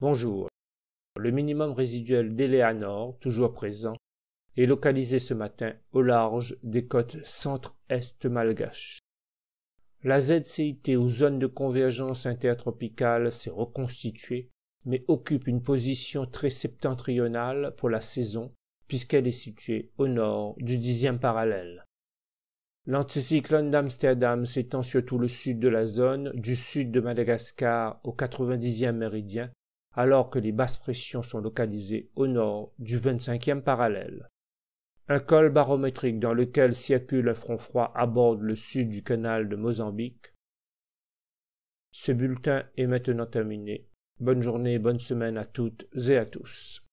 Bonjour. Le minimum résiduel d'Eleanor, toujours présent, est localisé ce matin au large des côtes centre-est malgaches. La ZCIT ou zone de convergence intertropicale s'est reconstituée, mais occupe une position très septentrionale pour la saison, puisqu'elle est située au nord du dixième parallèle. L'anticyclone d'Amsterdam s'étend sur tout le sud de la zone, du sud de Madagascar au 90e méridien, alors que les basses pressions sont localisées au nord du 25e parallèle. Un col barométrique dans lequel circule un front froid aborde le sud du canal de Mozambique. Ce bulletin est maintenant terminé. Bonne journée et bonne semaine à toutes et à tous.